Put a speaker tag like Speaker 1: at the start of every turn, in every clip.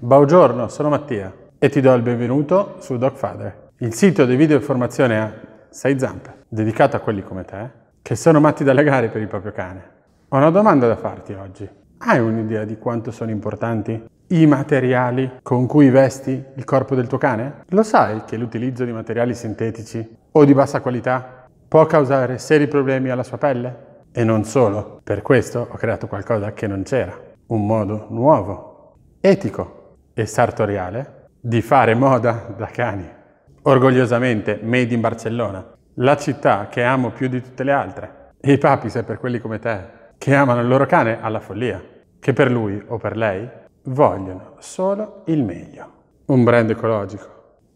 Speaker 1: Buongiorno, sono Mattia e ti do il benvenuto su Dogfather, il sito di video informazione a 6 zampe, dedicato a quelli come te, che sono matti dalle gare per il proprio cane. Ho una domanda da farti oggi. Hai un'idea di quanto sono importanti i materiali con cui vesti il corpo del tuo cane? Lo sai che l'utilizzo di materiali sintetici o di bassa qualità può causare seri problemi alla sua pelle? E non solo. Per questo ho creato qualcosa che non c'era. Un modo nuovo, etico e sartoriale, di fare moda da cani. Orgogliosamente made in Barcellona, la città che amo più di tutte le altre. E i papi, se per quelli come te, che amano il loro cane alla follia, che per lui o per lei vogliono solo il meglio. Un brand ecologico,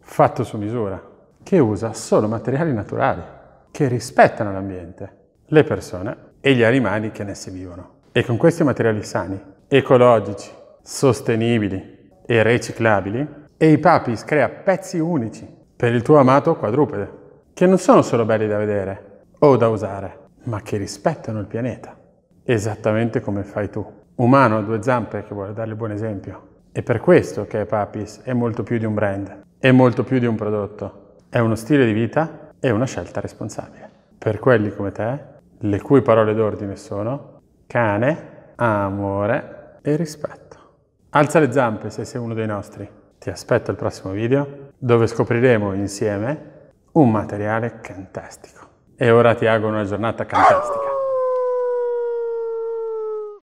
Speaker 1: fatto su misura, che usa solo materiali naturali, che rispettano l'ambiente, le persone e gli animali che ne si vivono. E con questi materiali sani, ecologici, sostenibili, e riciclabili e i papis crea pezzi unici per il tuo amato quadrupede, che non sono solo belli da vedere o da usare, ma che rispettano il pianeta, esattamente come fai tu. Umano a due zampe che vuole dare il buon esempio. È per questo che Papis è molto più di un brand, è molto più di un prodotto, è uno stile di vita e una scelta responsabile. Per quelli come te, le cui parole d'ordine sono cane, amore e rispetto. Alza le zampe se sei uno dei nostri. Ti aspetto al prossimo video dove scopriremo insieme un materiale fantastico. E ora ti auguro una giornata fantastica.